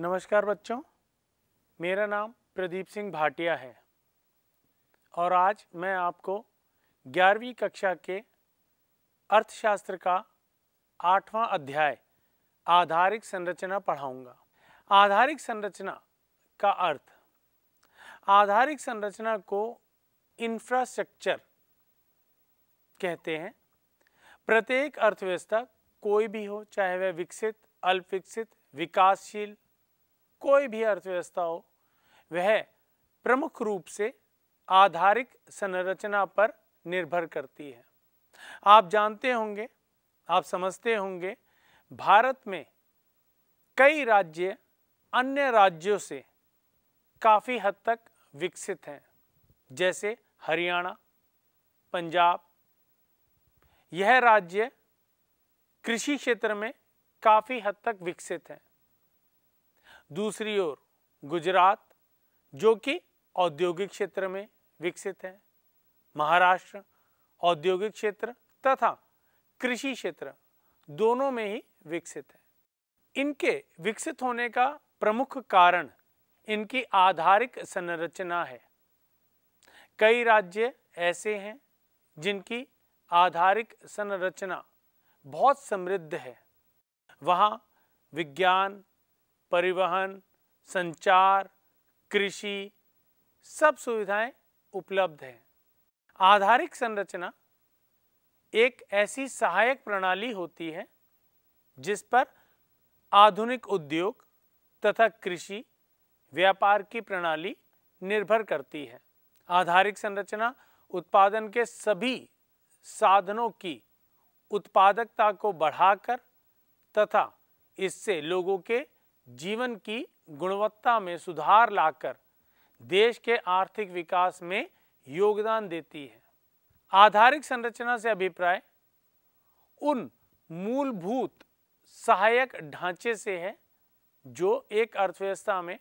नमस्कार बच्चों मेरा नाम प्रदीप सिंह भाटिया है और आज मैं आपको ग्यारहवीं कक्षा के अर्थशास्त्र का आठवां अध्याय आधारिक संरचना पढ़ाऊंगा आधारिक संरचना का अर्थ आधारिक संरचना को इंफ्रास्ट्रक्चर कहते हैं प्रत्येक अर्थव्यवस्था कोई भी हो चाहे वह विकसित अल्पविकसित विकासशील कोई भी अर्थव्यवस्था हो वह प्रमुख रूप से आधारिक संरचना पर निर्भर करती है आप जानते होंगे आप समझते होंगे भारत में कई राज्य अन्य राज्यों से काफ़ी हद तक विकसित हैं जैसे हरियाणा पंजाब यह राज्य कृषि क्षेत्र में काफ़ी हद तक विकसित हैं दूसरी ओर गुजरात जो कि औद्योगिक क्षेत्र में विकसित है महाराष्ट्र औद्योगिक क्षेत्र तथा कृषि क्षेत्र दोनों में ही विकसित है इनके विकसित होने का प्रमुख कारण इनकी आधारिक संरचना है कई राज्य ऐसे हैं जिनकी आधारिक संरचना बहुत समृद्ध है वहाँ विज्ञान परिवहन संचार कृषि सब सुविधाएं उपलब्ध हैं आधारिक संरचना एक ऐसी सहायक प्रणाली होती है जिस पर आधुनिक उद्योग तथा कृषि व्यापार की प्रणाली निर्भर करती है आधारिक संरचना उत्पादन के सभी साधनों की उत्पादकता को बढ़ाकर तथा इससे लोगों के जीवन की गुणवत्ता में सुधार लाकर देश के आर्थिक विकास में योगदान देती है आधारिक संरचना से अभिप्राय उन मूलभूत सहायक ढांचे से है जो एक अर्थव्यवस्था में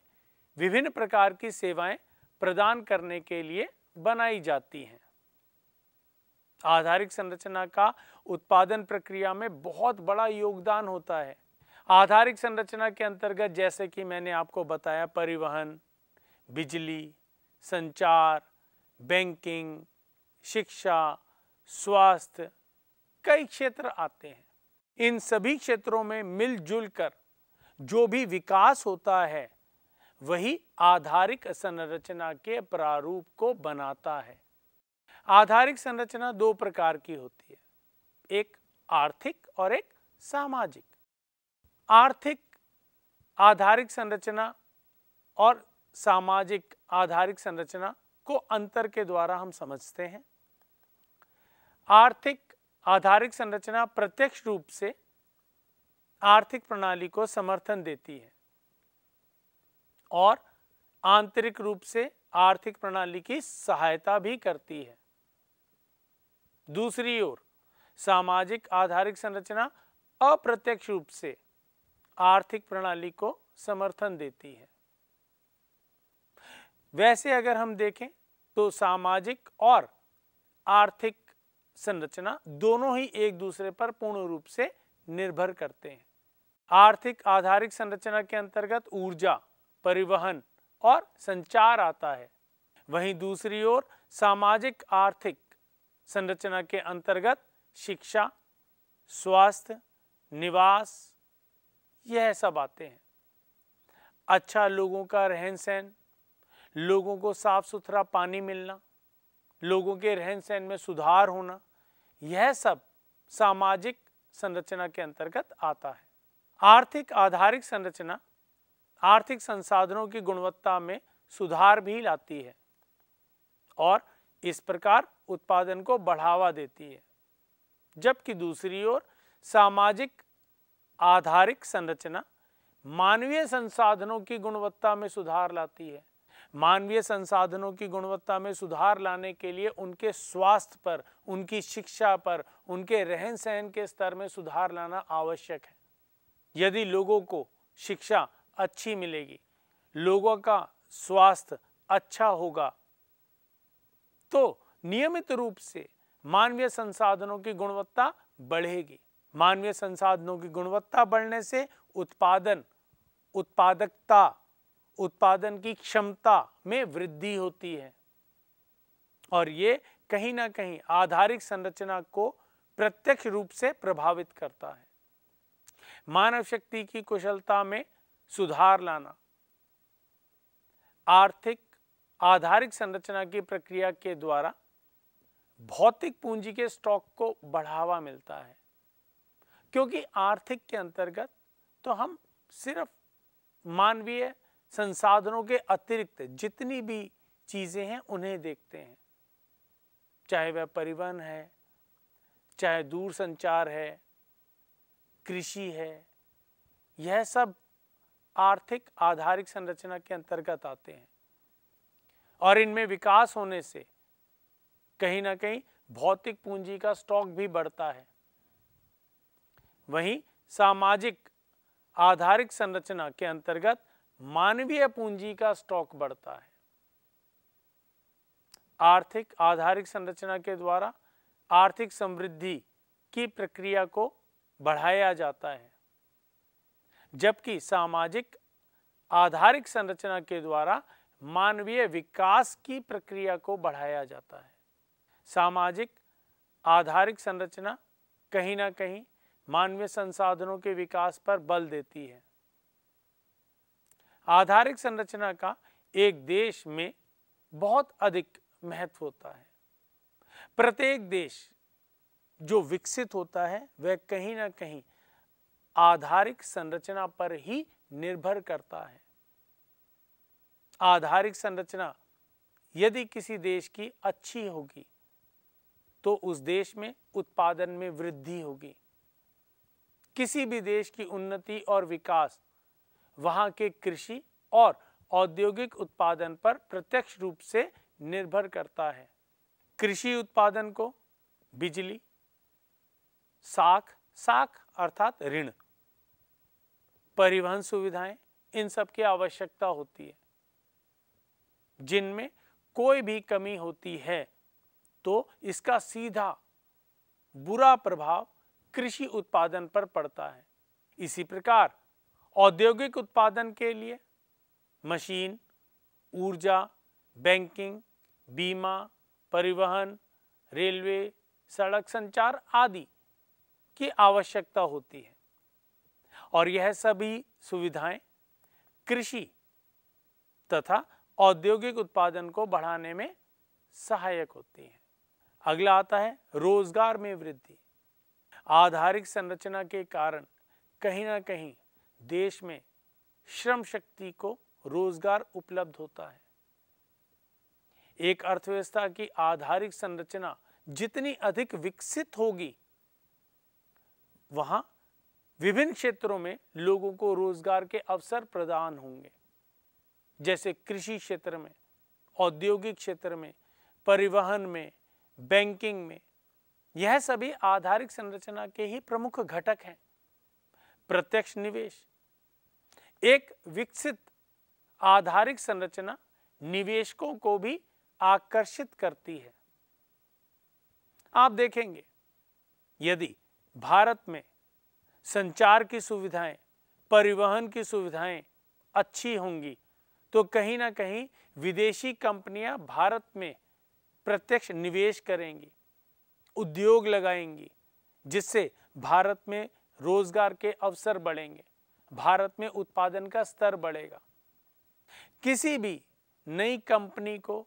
विभिन्न प्रकार की सेवाएं प्रदान करने के लिए बनाई जाती हैं आधारिक संरचना का उत्पादन प्रक्रिया में बहुत बड़ा योगदान होता है आधारिक संरचना के अंतर्गत जैसे कि मैंने आपको बताया परिवहन बिजली संचार बैंकिंग शिक्षा स्वास्थ्य कई क्षेत्र आते हैं इन सभी क्षेत्रों में मिलजुल कर जो भी विकास होता है वही आधारिक संरचना के प्रारूप को बनाता है आधारिक संरचना दो प्रकार की होती है एक आर्थिक और एक सामाजिक आर्थिक आधारिक संरचना और सामाजिक आधारिक संरचना को अंतर के द्वारा हम समझते हैं आर्थिक आधारिक संरचना प्रत्यक्ष रूप से आर्थिक प्रणाली को समर्थन देती है और आंतरिक रूप से आर्थिक प्रणाली की सहायता भी करती है दूसरी ओर सामाजिक आधारिक संरचना अप्रत्यक्ष रूप से आर्थिक प्रणाली को समर्थन देती है वैसे अगर हम देखें तो सामाजिक और आर्थिक संरचना दोनों ही एक दूसरे पर पूर्ण रूप से निर्भर करते हैं आर्थिक आधारित संरचना के अंतर्गत ऊर्जा परिवहन और संचार आता है वहीं दूसरी ओर सामाजिक आर्थिक संरचना के अंतर्गत शिक्षा स्वास्थ्य निवास यह सब आते हैं अच्छा लोगों का रहन सहन लोगों को साफ सुथरा पानी मिलना लोगों के रहन सहन में सुधार होना यह सब सामाजिक संरचना के अंतर्गत आता है आर्थिक आधारित संरचना आर्थिक संसाधनों की गुणवत्ता में सुधार भी लाती है और इस प्रकार उत्पादन को बढ़ावा देती है जबकि दूसरी ओर सामाजिक आधारिक संरचना मानवीय संसाधनों की गुणवत्ता में सुधार लाती है मानवीय संसाधनों की गुणवत्ता में सुधार लाने के लिए उनके स्वास्थ्य पर उनकी शिक्षा पर उनके रहन सहन के स्तर में सुधार लाना आवश्यक है यदि लोगों को शिक्षा अच्छी मिलेगी लोगों का स्वास्थ्य अच्छा होगा तो नियमित रूप से मानवीय संसाधनों की गुणवत्ता बढ़ेगी मानवीय संसाधनों की गुणवत्ता बढ़ने से उत्पादन उत्पादकता उत्पादन की क्षमता में वृद्धि होती है और ये कहीं ना कहीं आधारिक संरचना को प्रत्यक्ष रूप से प्रभावित करता है मानव शक्ति की कुशलता में सुधार लाना आर्थिक आधारिक संरचना की प्रक्रिया के द्वारा भौतिक पूंजी के स्टॉक को बढ़ावा मिलता है क्योंकि आर्थिक के अंतर्गत तो हम सिर्फ मानवीय संसाधनों के अतिरिक्त जितनी भी चीज़ें हैं उन्हें देखते हैं चाहे वह परिवहन है चाहे दूर संचार है कृषि है यह सब आर्थिक आधारिक संरचना के अंतर्गत आते हैं और इनमें विकास होने से कहीं ना कहीं भौतिक पूंजी का स्टॉक भी बढ़ता है वहीं सामाजिक आधारिक संरचना के अंतर्गत मानवीय पूंजी का स्टॉक बढ़ता है आर्थिक आधारिक संरचना के द्वारा आर्थिक समृद्धि की प्रक्रिया को बढ़ाया जाता है जबकि सामाजिक आधारिक संरचना के द्वारा मानवीय विकास की प्रक्रिया को बढ़ाया जाता है सामाजिक आधारिक संरचना कहीं ना कहीं मानवीय संसाधनों के विकास पर बल देती है आधारिक संरचना का एक देश में बहुत अधिक महत्व होता है प्रत्येक देश जो विकसित होता है वह कहीं ना कहीं आधारिक संरचना पर ही निर्भर करता है आधारिक संरचना यदि किसी देश की अच्छी होगी तो उस देश में उत्पादन में वृद्धि होगी किसी भी देश की उन्नति और विकास वहां के कृषि और औद्योगिक उत्पादन पर प्रत्यक्ष रूप से निर्भर करता है कृषि उत्पादन को बिजली साख साख अर्थात ऋण परिवहन सुविधाएं इन सब की आवश्यकता होती है जिनमें कोई भी कमी होती है तो इसका सीधा बुरा प्रभाव कृषि उत्पादन पर पड़ता है इसी प्रकार औद्योगिक उत्पादन के लिए मशीन ऊर्जा बैंकिंग बीमा परिवहन रेलवे सड़क संचार आदि की आवश्यकता होती है और यह सभी सुविधाएं कृषि तथा औद्योगिक उत्पादन को बढ़ाने में सहायक होती हैं अगला आता है रोजगार में वृद्धि आधारिक संरचना के कारण कहीं ना कहीं देश में श्रम शक्ति को रोजगार उपलब्ध होता है एक अर्थव्यवस्था की आधारिक संरचना जितनी अधिक विकसित होगी वहां विभिन्न क्षेत्रों में लोगों को रोजगार के अवसर प्रदान होंगे जैसे कृषि क्षेत्र में औद्योगिक क्षेत्र में परिवहन में बैंकिंग में यह सभी आधारिक संरचना के ही प्रमुख घटक हैं प्रत्यक्ष निवेश एक विकसित आधारिक संरचना निवेशकों को भी आकर्षित करती है आप देखेंगे यदि भारत में संचार की सुविधाएं परिवहन की सुविधाएं अच्छी होंगी तो कहीं ना कहीं विदेशी कंपनियां भारत में प्रत्यक्ष निवेश करेंगी उद्योग लगाएंगी जिससे भारत में रोजगार के अवसर बढ़ेंगे भारत में उत्पादन का स्तर बढ़ेगा किसी भी नई कंपनी को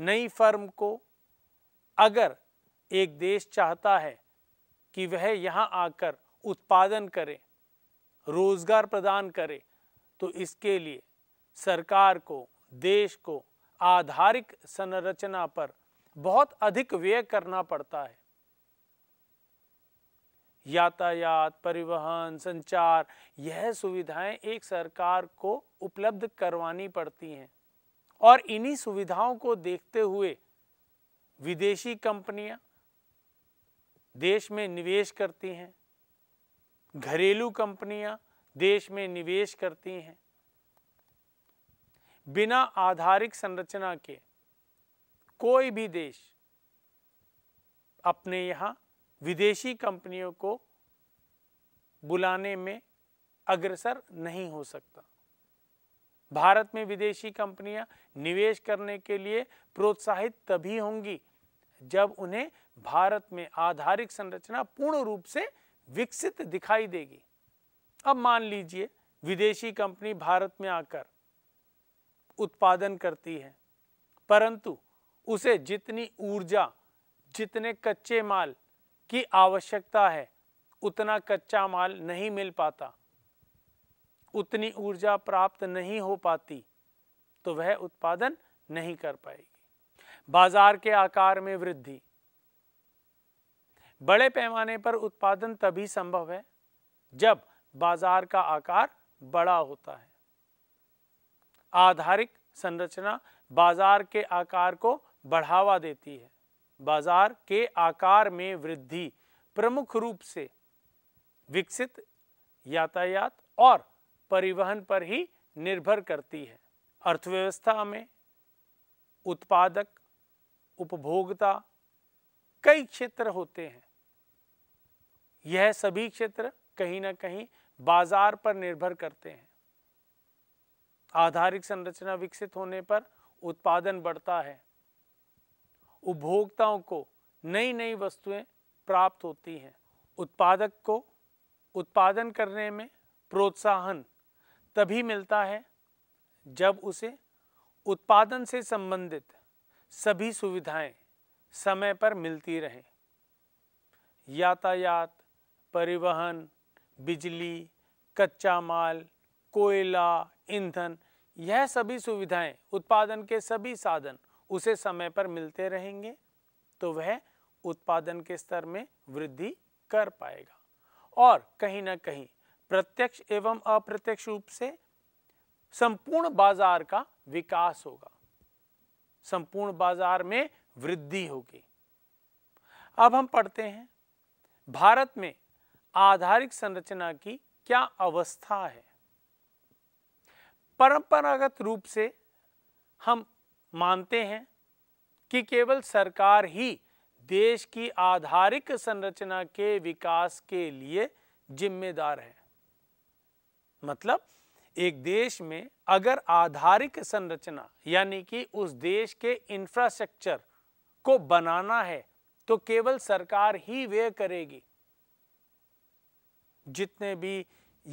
नई फर्म को अगर एक देश चाहता है कि वह यहाँ आकर उत्पादन करे रोजगार प्रदान करे तो इसके लिए सरकार को देश को आधारिक संरचना पर बहुत अधिक व्यय करना पड़ता है यातायात परिवहन संचार यह सुविधाएं एक सरकार को उपलब्ध करवानी पड़ती हैं और इन्हीं सुविधाओं को देखते हुए विदेशी कंपनियां देश में निवेश करती हैं घरेलू कंपनियां देश में निवेश करती हैं बिना आधारिक संरचना के कोई भी देश अपने यहाँ विदेशी कंपनियों को बुलाने में अग्रसर नहीं हो सकता भारत में विदेशी कंपनियां निवेश करने के लिए प्रोत्साहित तभी होंगी जब उन्हें भारत में आधारिक संरचना पूर्ण रूप से विकसित दिखाई देगी अब मान लीजिए विदेशी कंपनी भारत में आकर उत्पादन करती है परंतु उसे जितनी ऊर्जा जितने कच्चे माल की आवश्यकता है उतना कच्चा माल नहीं मिल पाता उतनी ऊर्जा प्राप्त नहीं हो पाती तो वह उत्पादन नहीं कर पाएगी बाजार के आकार में वृद्धि बड़े पैमाने पर उत्पादन तभी संभव है जब बाजार का आकार बड़ा होता है आधारिक संरचना बाजार के आकार को बढ़ावा देती है बाजार के आकार में वृद्धि प्रमुख रूप से विकसित यातायात और परिवहन पर ही निर्भर करती है अर्थव्यवस्था में उत्पादक उपभोक्ता कई क्षेत्र होते हैं यह सभी क्षेत्र कहीं ना कहीं बाजार पर निर्भर करते हैं आधारिक संरचना विकसित होने पर उत्पादन बढ़ता है उपभोक्ताओं को नई नई वस्तुएं प्राप्त होती हैं उत्पादक को उत्पादन करने में प्रोत्साहन तभी मिलता है जब उसे उत्पादन से संबंधित सभी सुविधाएं समय पर मिलती रहें यातायात परिवहन बिजली कच्चा माल कोयला ईंधन यह सभी सुविधाएं उत्पादन के सभी साधन उसे समय पर मिलते रहेंगे तो वह उत्पादन के स्तर में वृद्धि कर पाएगा और कहीं ना कहीं प्रत्यक्ष एवं अप्रत्यक्ष रूप से संपूर्ण बाजार का विकास होगा संपूर्ण बाजार में वृद्धि होगी अब हम पढ़ते हैं भारत में आधारिक संरचना की क्या अवस्था है परंपरागत रूप से हम मानते हैं कि केवल सरकार ही देश की आधारिक संरचना के विकास के लिए जिम्मेदार है मतलब एक देश में अगर आधारिक संरचना यानी कि उस देश के इंफ्रास्ट्रक्चर को बनाना है तो केवल सरकार ही व्यय करेगी जितने भी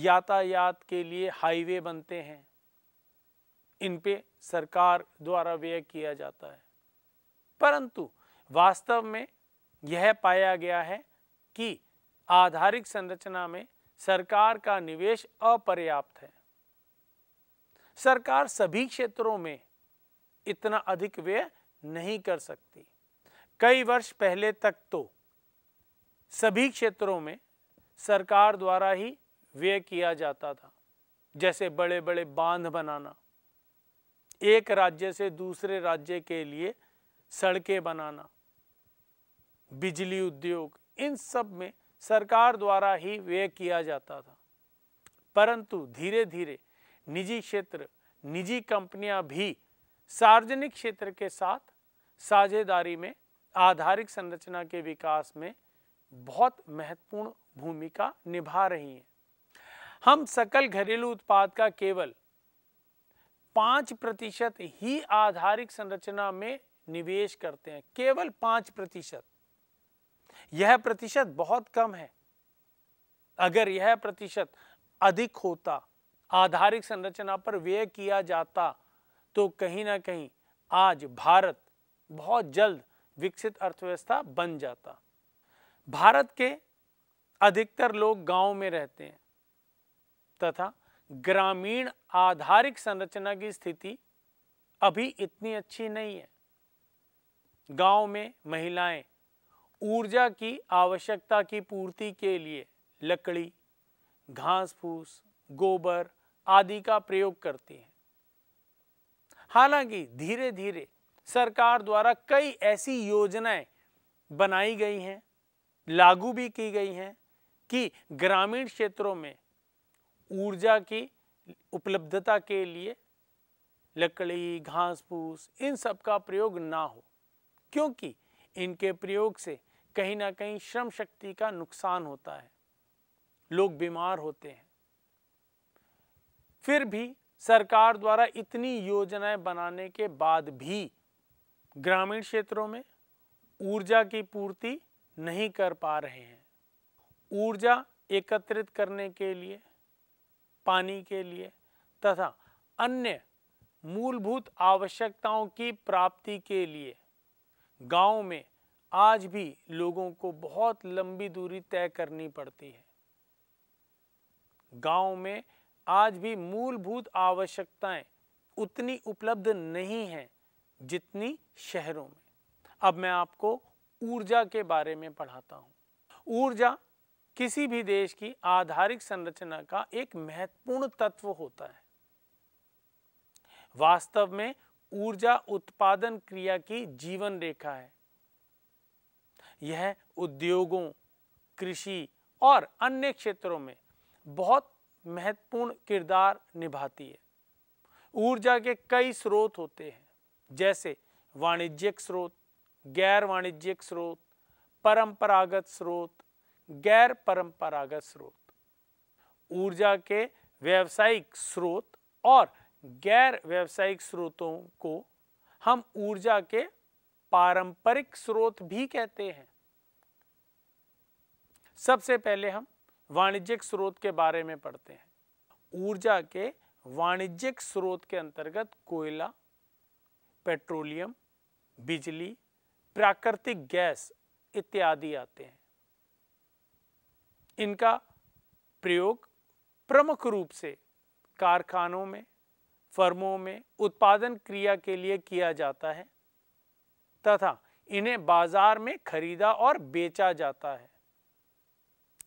यातायात के लिए हाईवे बनते हैं इन पे सरकार द्वारा व्यय किया जाता है परंतु वास्तव में यह पाया गया है कि आधारिक संरचना में सरकार का निवेश अपर्याप्त है सरकार सभी क्षेत्रों में इतना अधिक व्यय नहीं कर सकती कई वर्ष पहले तक तो सभी क्षेत्रों में सरकार द्वारा ही व्यय किया जाता था जैसे बड़े बड़े बांध बनाना एक राज्य से दूसरे राज्य के लिए सड़कें बनाना बिजली उद्योग इन सब में सरकार द्वारा ही व्यय किया जाता था परंतु धीरे धीरे निजी क्षेत्र निजी कंपनियां भी सार्वजनिक क्षेत्र के साथ साझेदारी में आधारिक संरचना के विकास में बहुत महत्वपूर्ण भूमिका निभा रही हैं हम सकल घरेलू उत्पाद का केवल पांच प्रतिशत ही आधारिक संरचना में निवेश करते हैं केवल पांच प्रतिशत यह प्रतिशत बहुत कम है अगर यह प्रतिशत अधिक होता आधारिक संरचना पर व्यय किया जाता तो कहीं ना कहीं आज भारत बहुत जल्द विकसित अर्थव्यवस्था बन जाता भारत के अधिकतर लोग गांव में रहते हैं तथा ग्रामीण आधारिक संरचना की स्थिति अभी इतनी अच्छी नहीं है गांव में महिलाएं ऊर्जा की आवश्यकता की पूर्ति के लिए लकड़ी घास फूस गोबर आदि का प्रयोग करती हैं हालांकि धीरे धीरे सरकार द्वारा कई ऐसी योजनाएं बनाई गई हैं लागू भी की गई हैं कि ग्रामीण क्षेत्रों में ऊर्जा की उपलब्धता के लिए लकड़ी घास फूस इन सब का प्रयोग ना हो क्योंकि इनके प्रयोग से कहीं ना कहीं श्रम शक्ति का नुकसान होता है लोग बीमार होते हैं फिर भी सरकार द्वारा इतनी योजनाएं बनाने के बाद भी ग्रामीण क्षेत्रों में ऊर्जा की पूर्ति नहीं कर पा रहे हैं ऊर्जा एकत्रित करने के लिए पानी के लिए तथा अन्य मूलभूत आवश्यकताओं की प्राप्ति के लिए गांव में आज भी लोगों को बहुत लंबी दूरी तय करनी पड़ती है गांव में आज भी मूलभूत आवश्यकताएं उतनी उपलब्ध नहीं हैं जितनी शहरों में अब मैं आपको ऊर्जा के बारे में पढ़ाता हूँ ऊर्जा किसी भी देश की आधारिक संरचना का एक महत्वपूर्ण तत्व होता है वास्तव में ऊर्जा उत्पादन क्रिया की जीवन रेखा है यह उद्योगों कृषि और अन्य क्षेत्रों में बहुत महत्वपूर्ण किरदार निभाती है ऊर्जा के कई स्रोत होते हैं जैसे वाणिज्यिक स्रोत गैर वाणिज्यिक स्रोत परंपरागत स्रोत गैर परंपरागत स्रोत ऊर्जा के व्यावसायिक स्रोत और गैर व्यावसायिक स्रोतों को हम ऊर्जा के पारंपरिक स्रोत भी कहते हैं सबसे पहले हम वाणिज्यिक स्रोत के बारे में पढ़ते हैं ऊर्जा के वाणिज्यिक स्रोत के अंतर्गत कोयला पेट्रोलियम बिजली प्राकृतिक गैस इत्यादि आते हैं इनका प्रयोग प्रमुख रूप से कारखानों में फर्मों में उत्पादन क्रिया के लिए किया जाता है तथा इन्हें बाजार में खरीदा और बेचा जाता है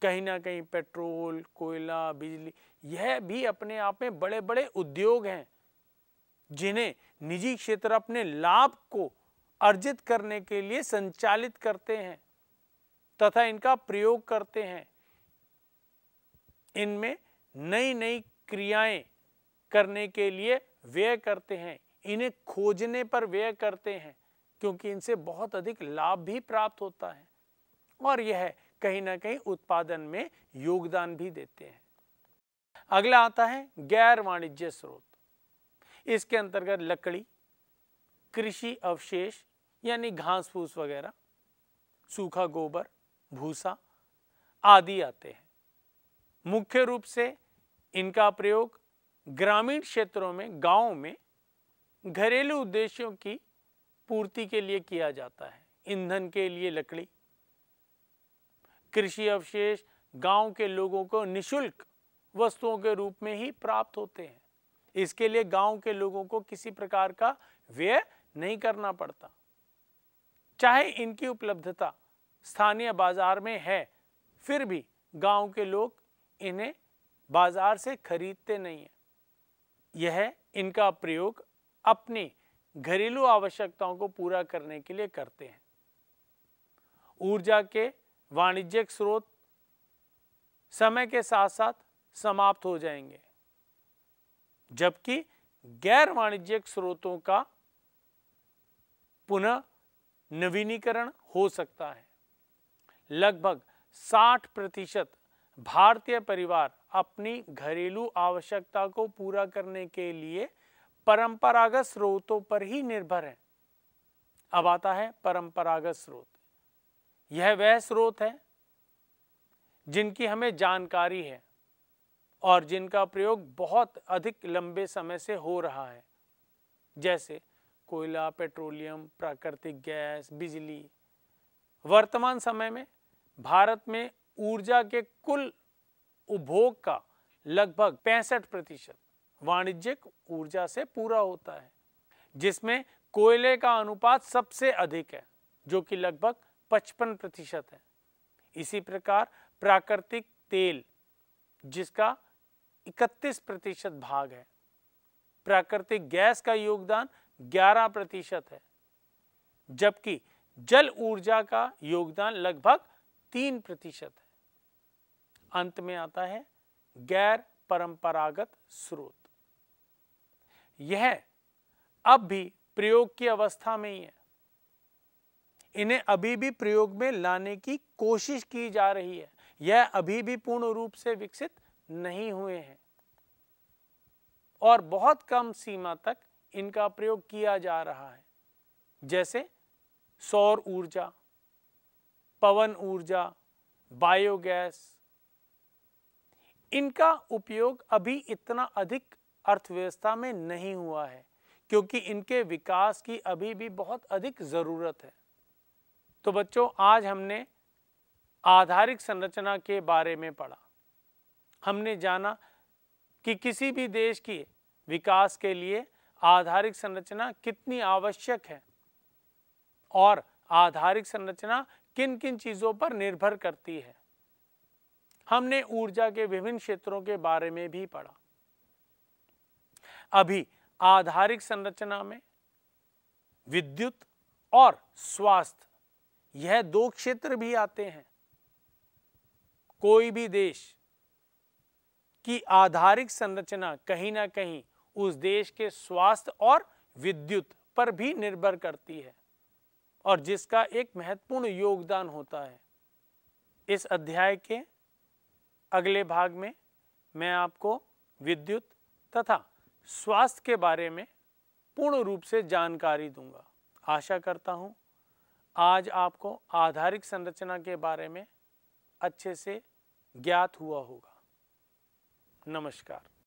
कहीं ना कहीं पेट्रोल कोयला बिजली यह भी अपने आप में बड़े बड़े उद्योग हैं जिन्हें निजी क्षेत्र अपने लाभ को अर्जित करने के लिए संचालित करते हैं तथा इनका प्रयोग करते हैं इनमें नई नई क्रियाएं करने के लिए व्यय करते हैं इन्हें खोजने पर व्यय करते हैं क्योंकि इनसे बहुत अधिक लाभ भी प्राप्त होता है और यह कहीं ना कहीं उत्पादन में योगदान भी देते हैं अगला आता है गैर वाणिज्य स्रोत इसके अंतर्गत लकड़ी कृषि अवशेष यानी घास फूस वगैरह सूखा गोबर भूसा आदि आते हैं मुख्य रूप से इनका प्रयोग ग्रामीण क्षेत्रों में गाँव में घरेलू उद्देश्यों की पूर्ति के लिए किया जाता है ईंधन के लिए लकड़ी कृषि अवशेष गांव के लोगों को निशुल्क वस्तुओं के रूप में ही प्राप्त होते हैं इसके लिए गांव के लोगों को किसी प्रकार का व्यय नहीं करना पड़ता चाहे इनकी उपलब्धता स्थानीय बाजार में है फिर भी गांव के लोग इन्हें बाज़ार से खरीदते नहीं हैं यह इनका प्रयोग अपनी घरेलू आवश्यकताओं को पूरा करने के लिए करते हैं ऊर्जा के वाणिज्यिक स्रोत समय के साथ साथ समाप्त हो जाएंगे जबकि गैर वाणिज्यिक स्रोतों का पुनः नवीनीकरण हो सकता है लगभग 60 प्रतिशत भारतीय परिवार अपनी घरेलू आवश्यकता को पूरा करने के लिए परंपरागत स्रोतों पर ही निर्भर है अब आता है परंपरागत स्रोत यह वह स्रोत है जिनकी हमें जानकारी है और जिनका प्रयोग बहुत अधिक लंबे समय से हो रहा है जैसे कोयला पेट्रोलियम प्राकृतिक गैस बिजली वर्तमान समय में भारत में ऊर्जा के कुल उपभोग का लगभग पैंसठ प्रतिशत वाणिज्यिक ऊर्जा से पूरा होता है जिसमें कोयले का अनुपात सबसे अधिक है जो कि लगभग 55 प्रतिशत है इसी प्रकार प्राकृतिक तेल जिसका 31 प्रतिशत भाग है प्राकृतिक गैस का योगदान 11 प्रतिशत है जबकि जल ऊर्जा का योगदान लगभग 3 प्रतिशत है अंत में आता है गैर परंपरागत स्रोत यह अब भी प्रयोग की अवस्था में ही है इन्हें अभी भी प्रयोग में लाने की कोशिश की जा रही है यह अभी भी पूर्ण रूप से विकसित नहीं हुए हैं और बहुत कम सीमा तक इनका प्रयोग किया जा रहा है जैसे सौर ऊर्जा पवन ऊर्जा बायोगैस इनका उपयोग अभी इतना अधिक अर्थव्यवस्था में नहीं हुआ है क्योंकि इनके विकास की अभी भी बहुत अधिक ज़रूरत है तो बच्चों आज हमने आधारिक संरचना के बारे में पढ़ा हमने जाना कि किसी भी देश की विकास के लिए आधारिक संरचना कितनी आवश्यक है और आधारिक संरचना किन किन चीज़ों पर निर्भर करती है हमने ऊर्जा के विभिन्न क्षेत्रों के बारे में भी पढ़ा अभी आधारिक संरचना में विद्युत और स्वास्थ्य यह दो क्षेत्र भी आते हैं कोई भी देश की आधारिक संरचना कहीं ना कहीं उस देश के स्वास्थ्य और विद्युत पर भी निर्भर करती है और जिसका एक महत्वपूर्ण योगदान होता है इस अध्याय के अगले भाग में मैं आपको विद्युत तथा स्वास्थ्य के बारे में पूर्ण रूप से जानकारी दूंगा आशा करता हूं आज आपको आधारिक संरचना के बारे में अच्छे से ज्ञात हुआ होगा नमस्कार